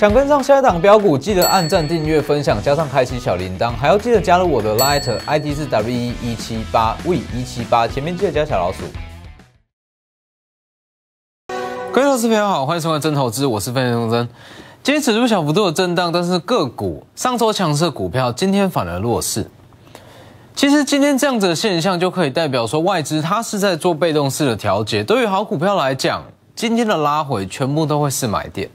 想跟上下一档标股，记得按赞、订阅、分享，加上开启小铃铛，还要记得加入我的 Light i d 是 W 一七八 V 一七八，前面记得加小老鼠。各位投资朋友好，欢迎收看真投资，我是费用真。今天指数小幅度的震荡，但是个股上周强势股票今天反而弱势。其实今天这样子的现象就可以代表说，外资它是在做被动式的调节。对于好股票来讲，今天的拉回全部都会是买点。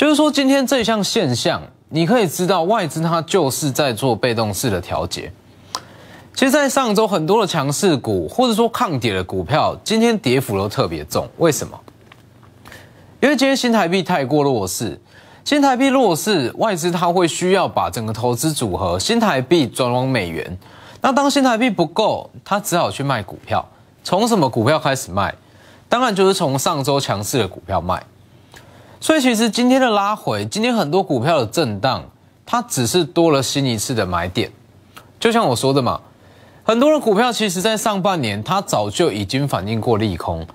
就是说，今天这一项现象，你可以知道外资它就是在做被动式的调节。其实，在上周很多的强势股或者说抗跌的股票，今天跌幅都特别重。为什么？因为今天新台币太过弱势，新台币弱势，外资它会需要把整个投资组合新台币转往美元。那当新台币不够，它只好去卖股票。从什么股票开始卖？当然就是从上周强势的股票卖。所以其实今天的拉回，今天很多股票的震荡，它只是多了新一次的买点。就像我说的嘛，很多的股票其实在上半年它早就已经反映过利空，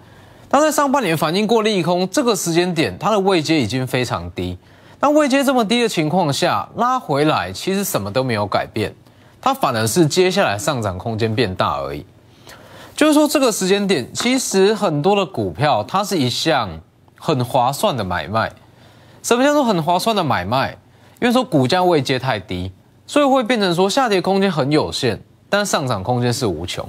但在上半年反映过利空这个时间点，它的位阶已经非常低。那位阶这么低的情况下，拉回来其实什么都没有改变，它反而是接下来上涨空间变大而已。就是说这个时间点，其实很多的股票它是一项。很划算的买卖，什么叫做很划算的买卖？因为说股价位阶太低，所以会变成说下跌空间很有限，但上涨空间是无穷。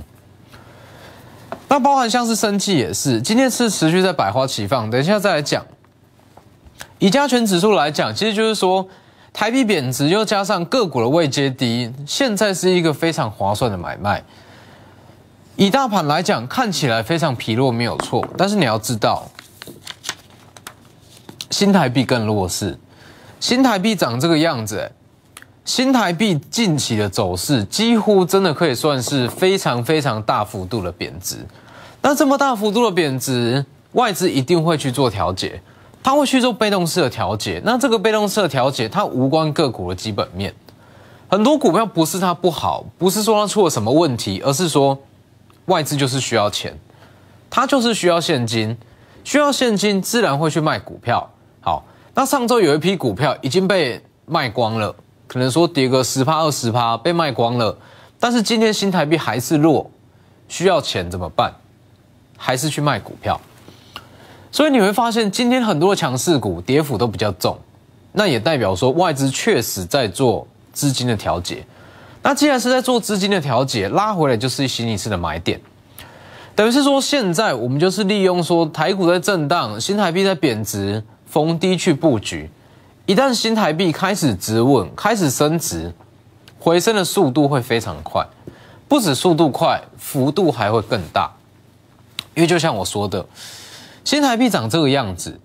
那包含像是生气也是，今天是持续在百花齐放。等一下再来讲，以加权指数来讲，其实就是说台币贬值又加上个股的位阶低，现在是一个非常划算的买卖。以大盘来讲，看起来非常疲弱没有错，但是你要知道。新台币更弱势，新台币涨这个样子，新台币近期的走势几乎真的可以算是非常非常大幅度的贬值。那这么大幅度的贬值，外资一定会去做调节，他会去做被动式的调节。那这个被动式的调节，它无关个股的基本面，很多股票不是它不好，不是说它出了什么问题，而是说外资就是需要钱，它就是需要现金，需要现金自然会去卖股票。那上周有一批股票已经被卖光了，可能说跌个十趴二十趴被卖光了，但是今天新台币还是弱，需要钱怎么办？还是去卖股票？所以你会发现今天很多的强势股跌幅都比较重，那也代表说外资确实在做资金的调节。那既然是在做资金的调节，拉回来就是新一次的买点，等于是说现在我们就是利用说台股在震荡，新台币在贬值。逢低去布局，一旦新台币开始止稳，开始升值，回升的速度会非常快。不止速度快，幅度还会更大。因为就像我说的，新台币长这个样子，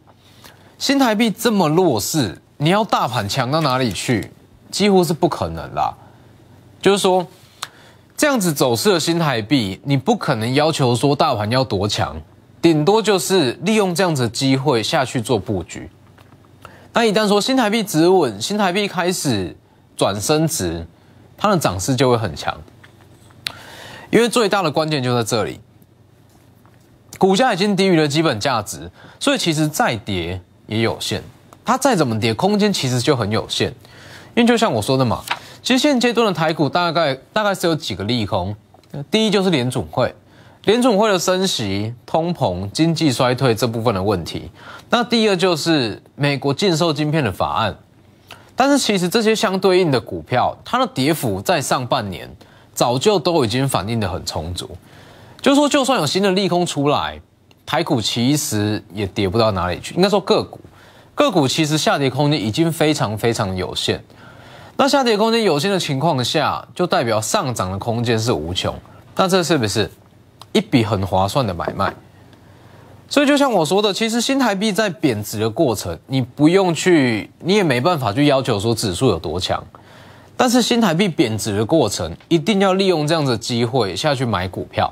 新台币这么弱势，你要大盘强到哪里去，几乎是不可能啦。就是说，这样子走势的新台币，你不可能要求说大盘要多强。顶多就是利用这样子机会下去做布局，那一旦说新台币止稳，新台币开始转升值，它的涨势就会很强，因为最大的关键就在这里，股价已经低于了基本价值，所以其实再跌也有限，它再怎么跌，空间其实就很有限，因为就像我说的嘛，其实现阶段的台股大概大概是有几个利空，第一就是联总会。联储会的升息、通膨、经济衰退这部分的问题，那第二就是美国禁售晶片的法案。但是其实这些相对应的股票，它的跌幅在上半年早就都已经反映的很充足。就说就算有新的利空出来，台股其实也跌不到哪里去。应该说个股，个股其实下跌空间已经非常非常有限。那下跌空间有限的情况下，就代表上涨的空间是无穷。那这是不是？一笔很划算的买卖，所以就像我说的，其实新台币在贬值的过程，你不用去，你也没办法去要求说指数有多强。但是新台币贬值的过程，一定要利用这样的机会下去买股票，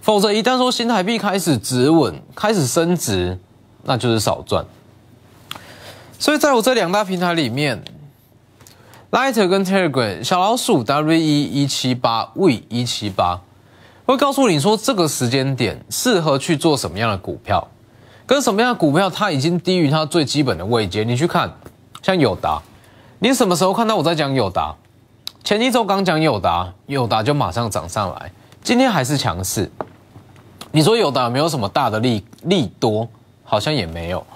否则一旦说新台币开始止稳，开始升值，那就是少赚。所以在我这两大平台里面，Light e r 跟 Telegram，小老鼠 W 一一七八 V 一七八。会告诉你说，这个时间点适合去做什么样的股票，跟什么样的股票它已经低于它最基本的位阶。你去看，像友达，你什么时候看到我在讲友达？前一周刚讲友达，友达就马上涨上来，今天还是强势。你说友达没有什么大的利利多，好像也没有。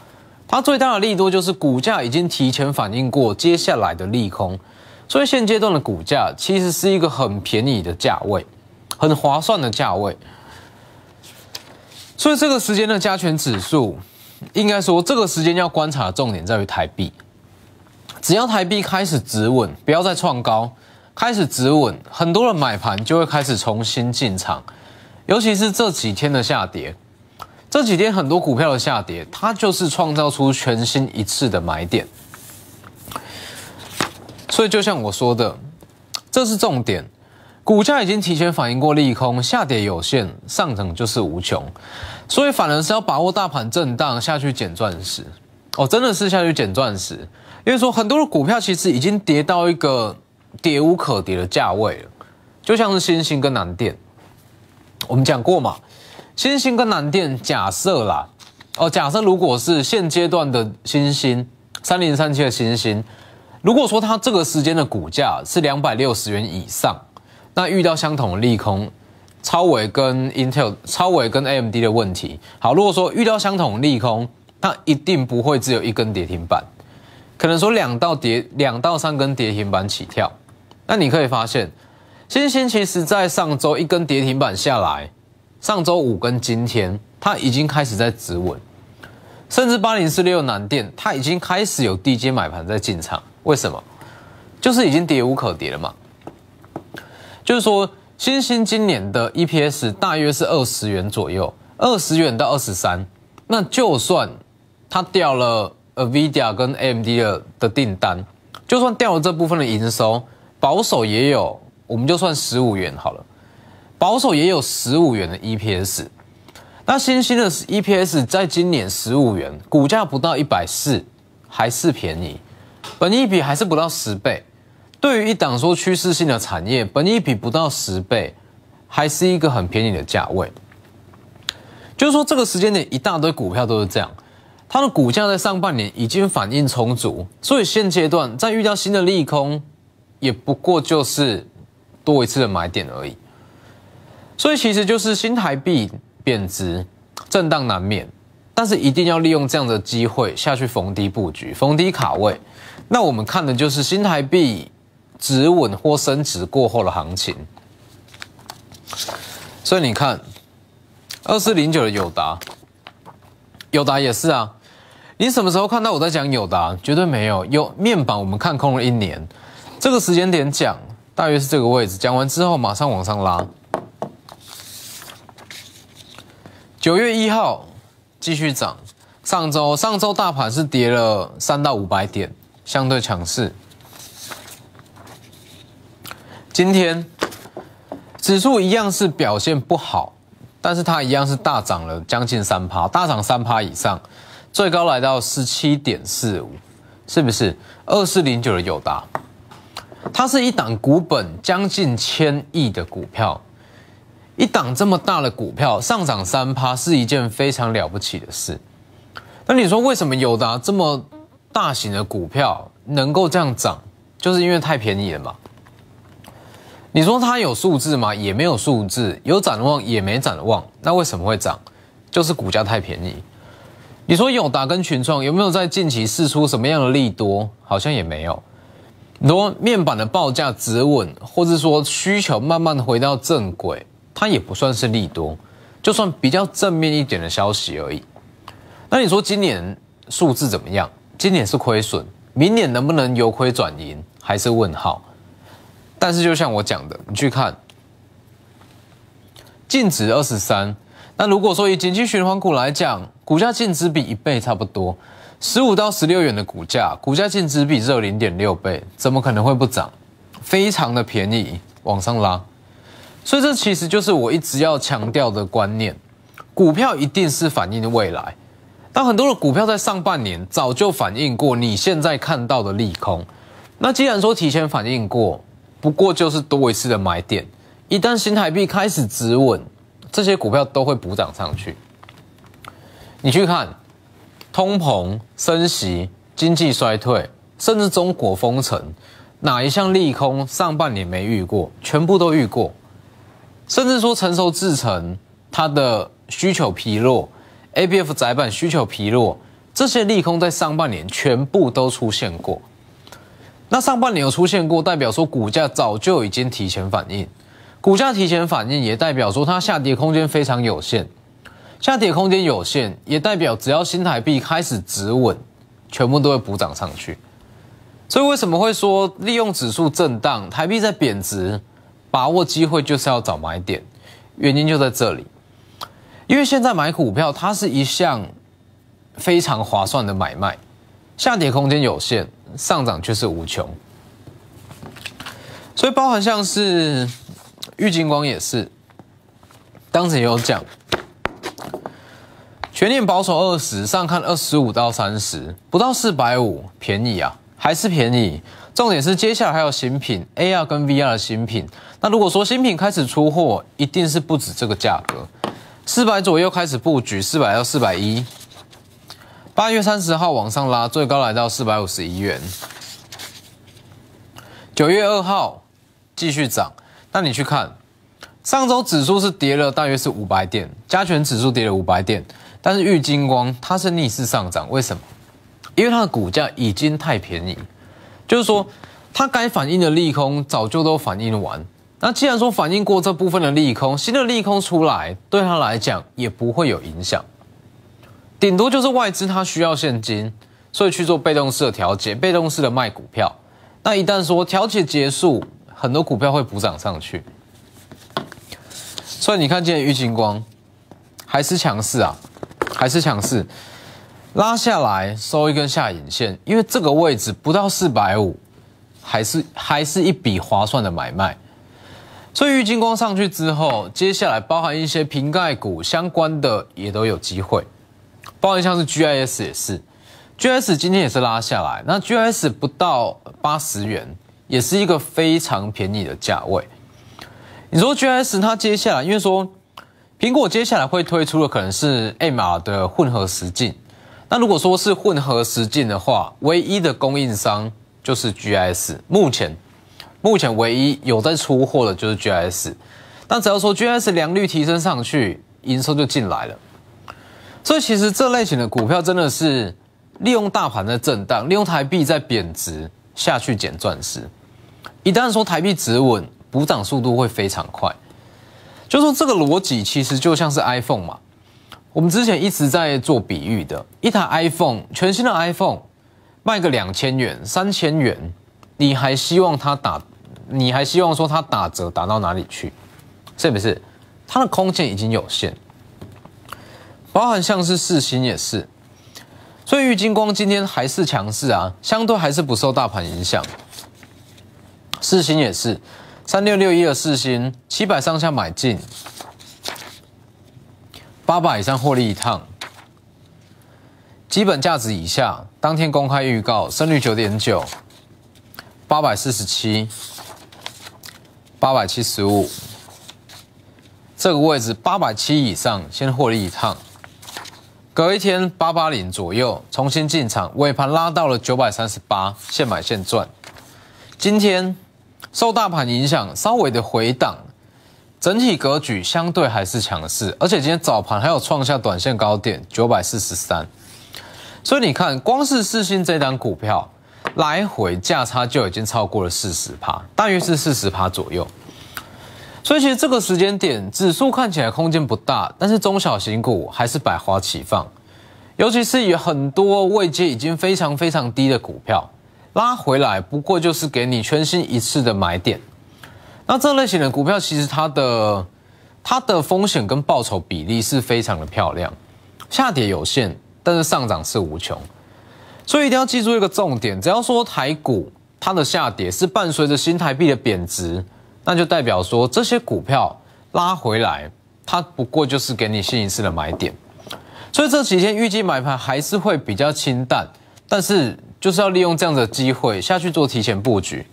它最大的利多就是股价已经提前反映过接下来的利空，所以现阶段的股价其实是一个很便宜的价位。很划算的价位，所以这个时间的加权指数，应该说这个时间要观察的重点在于台币。只要台币开始止稳，不要再创高，开始止稳，很多人买盘就会开始重新进场。尤其是这几天的下跌，这几天很多股票的下跌，它就是创造出全新一次的买点。所以就像我说的，这是重点。股价已经提前反映过利空，下跌有限，上涨就是无穷，所以反而是要把握大盘震荡下去捡钻石哦，真的是下去捡钻石，因为说很多的股票其实已经跌到一个跌无可跌的价位了，就像是星星跟南电，我们讲过嘛，星星跟南电假设啦，哦，假设如果是现阶段的星星三零三七的星星，如果说它这个时间的股价是两百六十元以上。那遇到相同的利空，超伟跟 Intel、超伟跟 AMD 的问题，好，如果说遇到相同利空，它一定不会只有一根跌停板，可能说两到跌两到三根跌停板起跳。那你可以发现，星星其实在上周一根跌停板下来，上周五跟今天它已经开始在止稳，甚至八零四六南电它已经开始有低阶买盘在进场，为什么？就是已经跌无可跌了嘛。就是说，星星今年的 EPS 大约是二十元左右，二十元到二十三。那就算它掉了 a v i d i a 跟 AMD 的的订单，就算掉了这部分的营收，保守也有，我们就算十五元好了。保守也有十五元的 EPS。那星星的 EPS 在今年十五元，股价不到一百四，还是便宜，本益比还是不到十倍。对于一档说趋势性的产业，本一比不到十倍，还是一个很便宜的价位。就是说，这个时间点一大堆股票都是这样，它的股价在上半年已经反应充足，所以现阶段在遇到新的利空，也不过就是多一次的买点而已。所以其实就是新台币贬值，震荡难免，但是一定要利用这样的机会下去逢低布局，逢低卡位。那我们看的就是新台币。止稳或升值过后的行情，所以你看，二四零九的友达，友达也是啊。你什么时候看到我在讲友达？绝对没有。有面板我们看空了一年，这个时间点讲，大约是这个位置。讲完之后马上往上拉。九月一号继续涨，上周上周大盘是跌了三到五百点，相对强势。今天指数一样是表现不好，但是它一样是大涨了将近三趴，大涨三趴以上，最高来到十七点四五，是不是？二四零九的友达，它是一档股本将近千亿的股票，一档这么大的股票上涨三趴是一件非常了不起的事。那你说为什么友达这么大型的股票能够这样涨，就是因为太便宜了嘛？你说它有数字吗？也没有数字，有展望也没展望，那为什么会涨？就是股价太便宜。你说永达跟群创有没有在近期试出什么样的利多？好像也没有。如果面板的报价止稳，或者说需求慢慢回到正轨，它也不算是利多，就算比较正面一点的消息而已。那你说今年数字怎么样？今年是亏损，明年能不能由亏转盈？还是问号？但是，就像我讲的，你去看，净值二十三。那如果说以景气循环股来讲，股价净值比一倍差不多，十五到十六元的股价，股价净值比只有零点六倍，怎么可能会不涨？非常的便宜，往上拉。所以这其实就是我一直要强调的观念：股票一定是反映未来。但很多的股票在上半年早就反映过你现在看到的利空。那既然说提前反映过，不过就是多一次的买点，一旦新台币开始止稳，这些股票都会补涨上去。你去看，通膨、升息、经济衰退，甚至中国封城，哪一项利空上半年没遇过？全部都遇过。甚至说成熟制程它的需求疲弱，A B F 窄板需求疲弱，这些利空在上半年全部都出现过。那上半年有出现过，代表说股价早就已经提前反应，股价提前反应也代表说它下跌空间非常有限，下跌空间有限也代表只要新台币开始止稳，全部都会补涨上去。所以为什么会说利用指数震荡，台币在贬值，把握机会就是要找买点，原因就在这里，因为现在买股票它是一项非常划算的买卖，下跌空间有限。上涨却是无穷，所以包含像是郁金光也是，当时也有讲，全年保守二十，上看二十五到三十，不到四百五，便宜啊，还是便宜。重点是接下来还有新品，AR 跟 VR 的新品，那如果说新品开始出货，一定是不止这个价格，四百左右开始布局，四百到四百一。八月三十号往上拉，最高来到四百五十一元。九月二号继续涨。那你去看，上周指数是跌了，大约是五百点，加权指数跌了五百点。但是玉金光它是逆势上涨，为什么？因为它的股价已经太便宜，就是说它该反映的利空早就都反映完。那既然说反映过这部分的利空，新的利空出来，对它来讲也不会有影响。顶多就是外资它需要现金，所以去做被动式的调节，被动式的卖股票。那一旦说调节结束，很多股票会补涨上去。所以你看见郁金光还是强势啊，还是强势，拉下来收一根下影线，因为这个位置不到四百五，还是还是一笔划算的买卖。所以郁金光上去之后，接下来包含一些瓶盖股相关的也都有机会。包银像是 G i S 也是，G i S 今天也是拉下来，那 G i S 不到八十元，也是一个非常便宜的价位。你说 G i S 它接下来，因为说苹果接下来会推出的可能是 A 码的混合时径，那如果说是混合时径的话，唯一的供应商就是 G S，目前目前唯一有在出货的就是 G S，那只要说 G S 良率提升上去，营收就进来了。所以其实这类型的股票真的是利用大盘的震荡，利用台币在贬值下去捡钻石。一旦说台币止稳，补涨速度会非常快。就说这个逻辑其实就像是 iPhone 嘛，我们之前一直在做比喻的，一台 iPhone 全新的 iPhone 卖个两千元、三千元，你还希望它打？你还希望说它打折打到哪里去？是不是？它的空间已经有限。包含像是四星也是，所以玉金光今天还是强势啊，相对还是不受大盘影响。四星也是，三六六一二四星七百上下买进，八百以上获利一趟。基本价值以下，当天公开预告胜率九点九，八百四十七，八百七十五，这个位置八百七以上先获利一趟。隔一天八八零左右重新进场，尾盘拉到了九百三十八，现买现赚。今天受大盘影响稍微的回档，整体格局相对还是强势，而且今天早盘还有创下短线高点九百四十三。所以你看，光是四星这档股票来回价差就已经超过了四十趴，大约是四十趴左右。所以其实这个时间点，指数看起来空间不大，但是中小型股还是百花齐放，尤其是有很多位阶已经非常非常低的股票拉回来，不过就是给你全新一次的买点。那这类型的股票其实它的它的风险跟报酬比例是非常的漂亮，下跌有限，但是上涨是无穷。所以一定要记住一个重点，只要说台股它的下跌是伴随着新台币的贬值。那就代表说这些股票拉回来，它不过就是给你新一次的买点，所以这几天预计买盘还是会比较清淡，但是就是要利用这样的机会下去做提前布局。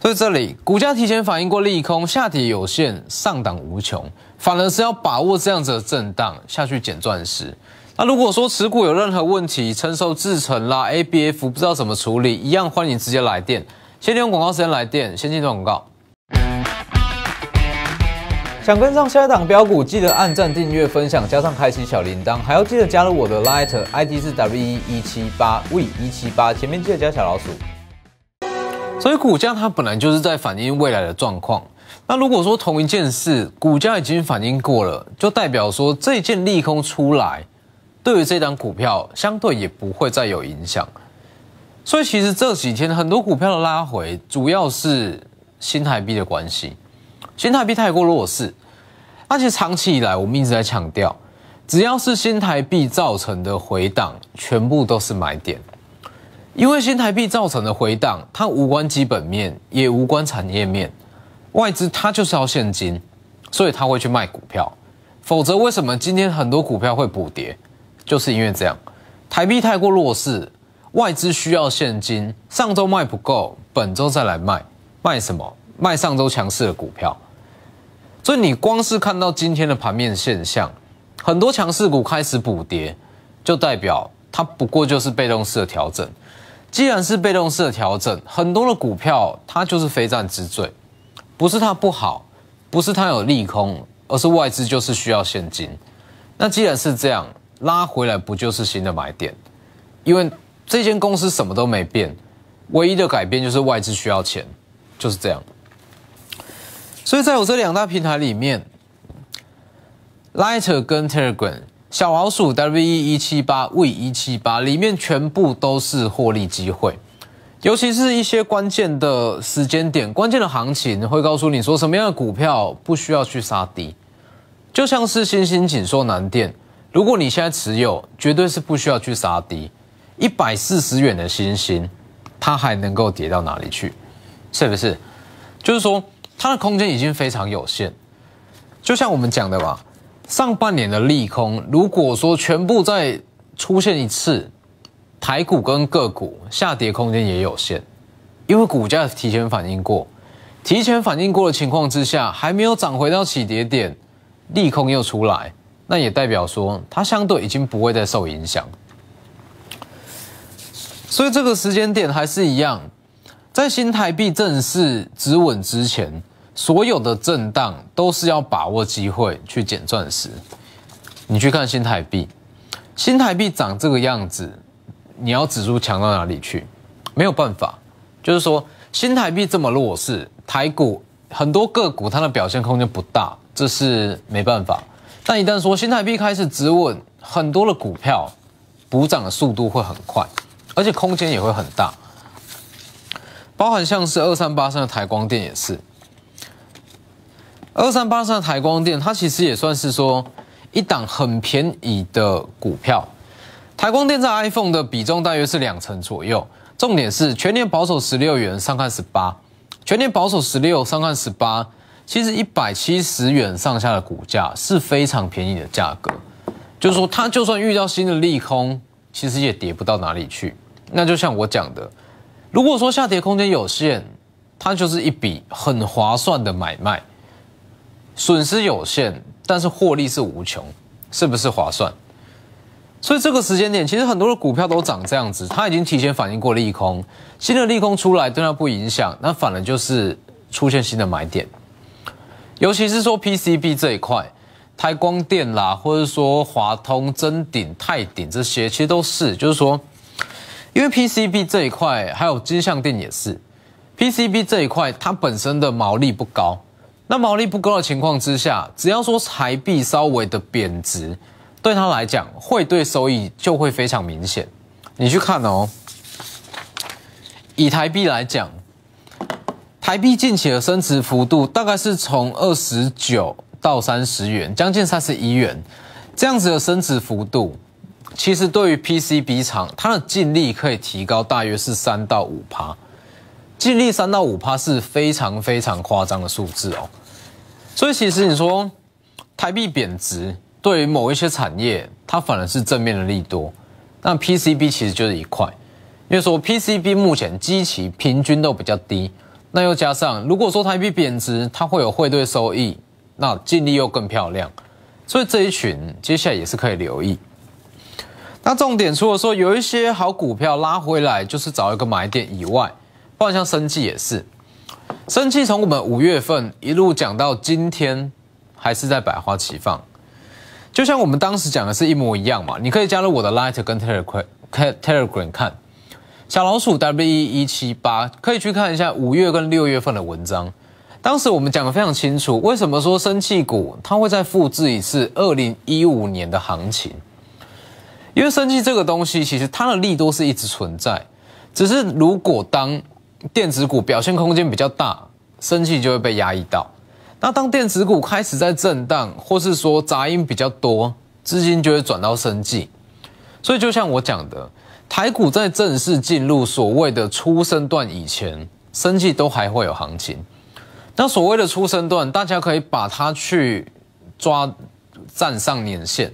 所以这里股价提前反应过利空，下跌有限，上档无穷，反而是要把握这样子的震荡下去捡钻石。那如果说持股有任何问题，承受制成啦，A B F 不知道怎么处理，一样欢迎直接来电。先利用广告时间来电，先进段广告。想跟上下一档标股，记得按赞、订阅、分享，加上开启小铃铛，还要记得加入我的 Light ID 是 W 一七八 V 一七八，前面记得加小老鼠。所以股价它本来就是在反映未来的状况。那如果说同一件事，股价已经反映过了，就代表说这件利空出来，对于这档股票相对也不会再有影响。所以其实这几天很多股票的拉回，主要是新台币的关系。新台币太过弱势，而且长期以来我们一直在强调，只要是新台币造成的回档，全部都是买点。因为新台币造成的回档，它无关基本面，也无关产业面。外资它就是要现金，所以他会去卖股票。否则为什么今天很多股票会补跌？就是因为这样，台币太过弱势。外资需要现金，上周卖不够，本周再来卖，卖什么？卖上周强势的股票。所以你光是看到今天的盘面现象，很多强势股开始补跌，就代表它不过就是被动式的调整。既然是被动式的调整，很多的股票它就是非战之罪，不是它不好，不是它有利空，而是外资就是需要现金。那既然是这样，拉回来不就是新的买点？因为这间公司什么都没变，唯一的改变就是外资需要钱，就是这样。所以在我这两大平台里面，Lighter 跟 Telegram、小老鼠 WE 一七八、V 一七八里面全部都是获利机会，尤其是一些关键的时间点、关键的行情会告诉你说什么样的股票不需要去杀低。就像是新兴紧缩难电，如果你现在持有，绝对是不需要去杀低。一百四十元的星星，它还能够跌到哪里去？是不是？就是说，它的空间已经非常有限。就像我们讲的吧，上半年的利空，如果说全部再出现一次，台股跟个股下跌空间也有限，因为股价提前反应过，提前反应过的情况之下，还没有涨回到起跌点，利空又出来，那也代表说它相对已经不会再受影响。所以这个时间点还是一样，在新台币正式止稳之前，所有的震荡都是要把握机会去捡钻石。你去看新台币，新台币涨这个样子，你要指数强到哪里去？没有办法，就是说新台币这么弱势，台股很多个股它的表现空间不大，这是没办法。但一旦说新台币开始止稳，很多的股票补涨的速度会很快。而且空间也会很大，包含像是二三八三的台光电也是，二三八三的台光电，它其实也算是说一档很便宜的股票。台光电在 iPhone 的比重大约是两成左右，重点是全年保守十六元，上看十八，全年保守十六，上看十八，其实一百七十元上下的股价是非常便宜的价格，就是说它就算遇到新的利空。其实也跌不到哪里去，那就像我讲的，如果说下跌空间有限，它就是一笔很划算的买卖，损失有限，但是获利是无穷，是不是划算？所以这个时间点，其实很多的股票都涨这样子，它已经提前反应过利空，新的利空出来对它不影响，那反而就是出现新的买点，尤其是说 PCB 这一块。台光电啦，或者说华通、真鼎、泰鼎这些，其实都是，就是说，因为 PCB 这一块，还有金相电也是，PCB 这一块它本身的毛利不高，那毛利不高的情况之下，只要说台币稍微的贬值，对它来讲，汇兑收益就会非常明显。你去看哦，以台币来讲，台币近期的升值幅度大概是从二十九。到三十元，将近三十一元，这样子的升值幅度，其实对于 PCB 厂，它的净利可以提高大约是三到五趴。净利三到五趴是非常非常夸张的数字哦。所以其实你说，台币贬值对于某一些产业，它反而是正面的利多。那 PCB 其实就是一块，因为说 PCB 目前基期平均都比较低，那又加上如果说台币贬值，它会有汇兑收益。那尽力又更漂亮，所以这一群接下来也是可以留意。那重点除了说有一些好股票拉回来，就是找一个买点以外，包括像生技也是，生技从我们五月份一路讲到今天，还是在百花齐放。就像我们当时讲的是一模一样嘛，你可以加入我的 Light 跟 Telegram Telegram 看小老鼠 W 一七八，可以去看一下五月跟六月份的文章。当时我们讲的非常清楚，为什么说生气股它会再复制一次二零一五年的行情？因为生气这个东西，其实它的利多是一直存在，只是如果当电子股表现空间比较大，生气就会被压抑到；那当电子股开始在震荡，或是说杂音比较多，资金就会转到生计。所以就像我讲的，台股在正式进入所谓的初升段以前，生气都还会有行情。那所谓的出生段，大家可以把它去抓，站上年线，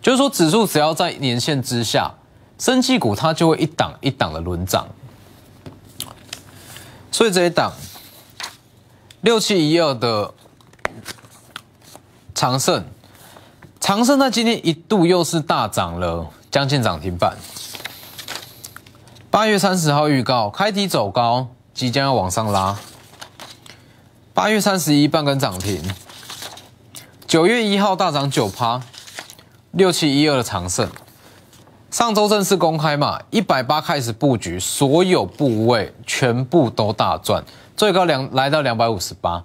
就是说指数只要在年线之下，升绩股它就会一档一档的轮涨。所以这一档，六七一二的长盛，长盛在今天一度又是大涨了，将近涨停板。八月三十号预告，开低走高，即将要往上拉。八月三十一半根涨停，九月一号大涨九趴，六七一二的长胜，上周正式公开嘛，一百八开始布局，所有部位全部都大赚，最高两来到两百五十八，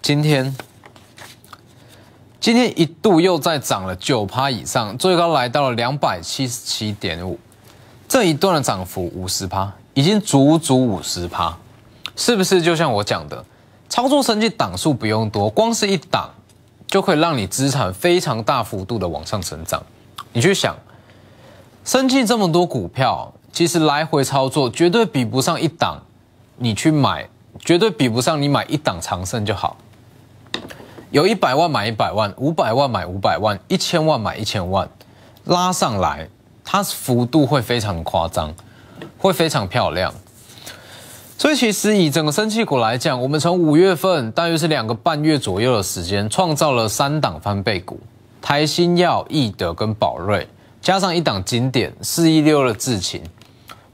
今天今天一度又再涨了九趴以上，最高来到了两百七十七点五，这一段的涨幅五十趴，已经足足五十趴，是不是就像我讲的？操作升级，档数不用多，光是一档，就可以让你资产非常大幅度的往上成长。你去想，生计这么多股票，其实来回操作绝对比不上一档。你去买，绝对比不上你买一档长盛就好。有一百万买一百万，五百万买五百万，一千万买一千万，拉上来，它幅度会非常夸张，会非常漂亮。所以其实以整个升气股来讲，我们从五月份大约是两个半月左右的时间，创造了三档翻倍股，台新药、益德跟宝瑞，加上一档经典四一六的智勤，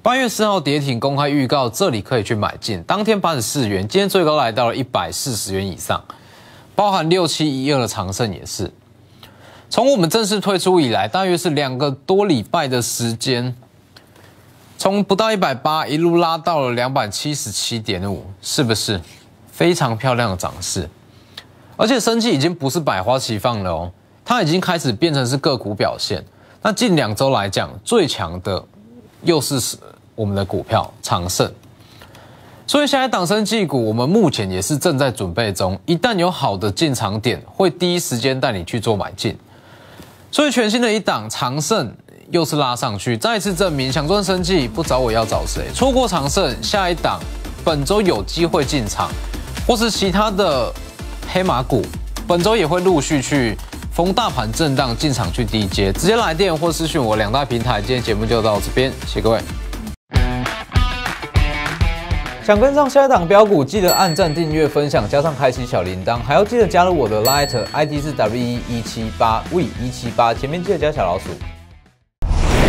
八月四号跌停公开预告，这里可以去买进，当天八十四元，今天最高来到了一百四十元以上，包含六七一二的长盛也是，从我们正式退出以来，大约是两个多礼拜的时间。从不到一百八一路拉到了两百七十七点五，是不是非常漂亮的涨势？而且生气已经不是百花齐放了哦，它已经开始变成是个股表现。那近两周来讲，最强的又是我们的股票长盛。所以下在档生绩股，我们目前也是正在准备中，一旦有好的进场点，会第一时间带你去做买进。所以全新的一档长盛。又是拉上去，再次证明想赚生计不找我要找谁？错过长盛，下一档本周有机会进场，或是其他的黑马股，本周也会陆续去逢大盘震荡进场去低接，直接来电或私讯我两大平台。今天节目就到这边，谢谢各位。想跟上下一档标股，记得按赞、订阅、分享，加上开启小铃铛，还要记得加入我的 Light ID 是 W 一七八 V 一七八，前面记得加小老鼠。